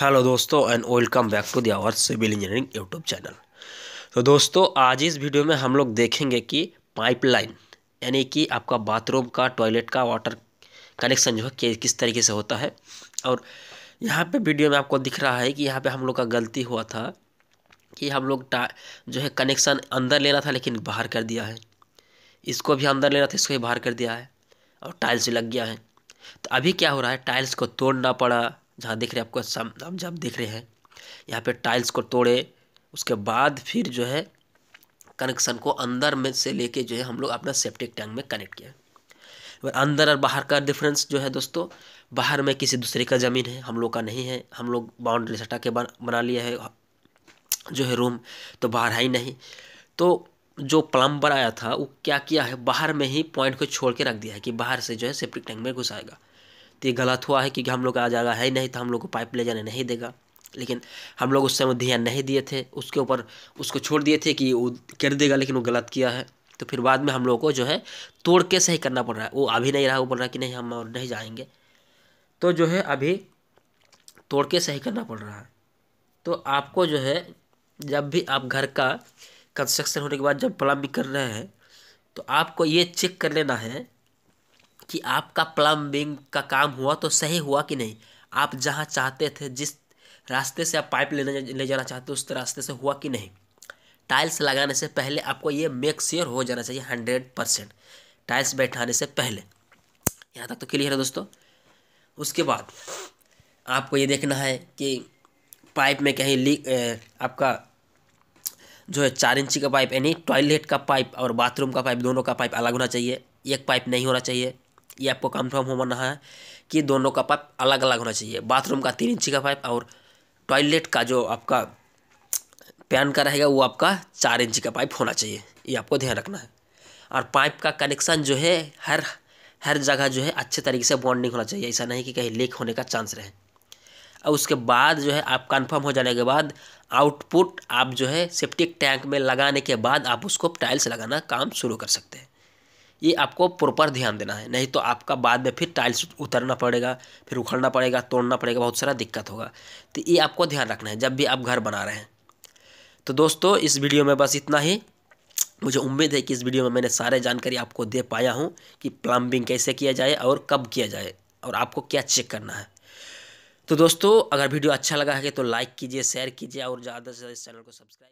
hello दोस्तों and welcome back to the civil engineering YouTube channel तो दोस्तों आज इस वीडियो में हम लोग देखेंगे कि पाइपलाइन यानी कि आपका बाथरूम का टॉयलेट का वाटर कनेक्शन जो है किस तरीके से होता है और यहाँ पे वीडियो में आपको दिख रहा है कि यहाँ पे हम लोग का गलती हुआ था कि हम लोग जो है कनेक्शन अंदर लेना था लेकिन बाहर कर दिया है इसको भी अंदर लेना था इसको भी बाहर कर दिया है और टाइल्स लग गया है तो अभी क्या हो रहा है टाइल्स को तोड़ना पड़ा जहाँ देख रहे हैं आपको साम आप देख रहे हैं यहाँ पे टाइल्स को तोड़े उसके बाद फिर जो है कनेक्शन को अंदर में से लेके जो है हम लोग अपना सेप्टिक टैंक में कनेक्ट किया अंदर और बाहर का डिफरेंस जो है दोस्तों बाहर में किसी दूसरे का ज़मीन है हम लोग का नहीं है हम लोग बाउंड्री सटा के बना लिया है जो है रूम तो बाहर है ही नहीं तो जो प्लम्बर आया था वो क्या किया है बाहर में ही पॉइंट को छोड़ के रख दिया है कि बाहर से जो है सेप्टिक टैंक में घुसाएगा तो ये गलत हुआ है क्योंकि हम लोग का जगह है ही नहीं तो हम लोग को पाइप ले जाने नहीं देगा लेकिन हम लोग उस समय ध्यान नहीं दिए थे उसके ऊपर उसको छोड़ दिए थे कि वो कर देगा लेकिन वो गलत किया है तो फिर बाद में हम लोगों को जो है तोड़ के सही करना पड़ रहा है वो अभी नहीं रहा वो बोल रहा कि नहीं हम और नहीं जाएंगे तो जो है अभी तोड़ के सही करना पड़ रहा है तो आपको जो है जब भी आप घर का कंस्ट्रक्शन होने के बाद जब प्लम्बिंग कर रहे हैं तो आपको ये चेक कर लेना है कि आपका प्लम्बिंग का काम हुआ तो सही हुआ कि नहीं आप जहाँ चाहते थे जिस रास्ते से आप पाइप लेने ले जाना चाहते उस रास्ते से हुआ कि नहीं टाइल्स लगाने से पहले आपको ये मेक श्योर हो जाना चाहिए हंड्रेड परसेंट टाइल्स बैठाने से पहले यहाँ तक तो क्लियर है दोस्तों उसके बाद आपको ये देखना है कि पाइप में कहीं लीक आपका जो है चार इंची का पाइप यानी टॉयलेट का पाइप और बाथरूम का पाइप दोनों का पाइप अलग होना चाहिए एक पाइप नहीं होना चाहिए ये आपको कन्फर्म होना है कि दोनों का पाइप अलग अलग होना चाहिए बाथरूम का तीन इंची का पाइप और टॉयलेट का जो आपका पैन का रहेगा वो आपका चार इंची का पाइप होना चाहिए ये आपको ध्यान रखना है और पाइप का कनेक्शन जो है हर हर जगह जो है अच्छे तरीके से बॉन्डिंग होना चाहिए ऐसा नहीं कि कहीं लीक होने का चांस रहे और उसके बाद जो है आप कंफर्म हो जाने के बाद आउटपुट आप जो है सेप्टिक टैंक में लगाने के बाद आप उसको टाइल्स लगाना काम शुरू कर सकते हैं ये आपको प्रॉपर ध्यान देना है नहीं तो आपका बाद में फिर टाइल्स उतरना पड़ेगा फिर उखड़ना पड़ेगा तोड़ना पड़ेगा बहुत सारा दिक्कत होगा तो ये आपको ध्यान रखना है जब भी आप घर बना रहे हैं तो दोस्तों इस वीडियो में बस इतना ही मुझे उम्मीद है कि इस वीडियो में मैंने सारे जानकारी आपको दे पाया हूँ कि प्लम्बिंग कैसे किया जाए और कब किया जाए और आपको क्या चेक करना है तो दोस्तों अगर वीडियो अच्छा लगा है तो लाइक कीजिए शेयर कीजिए और ज़्यादा से ज़्यादा इस चैनल को सब्सक्राइब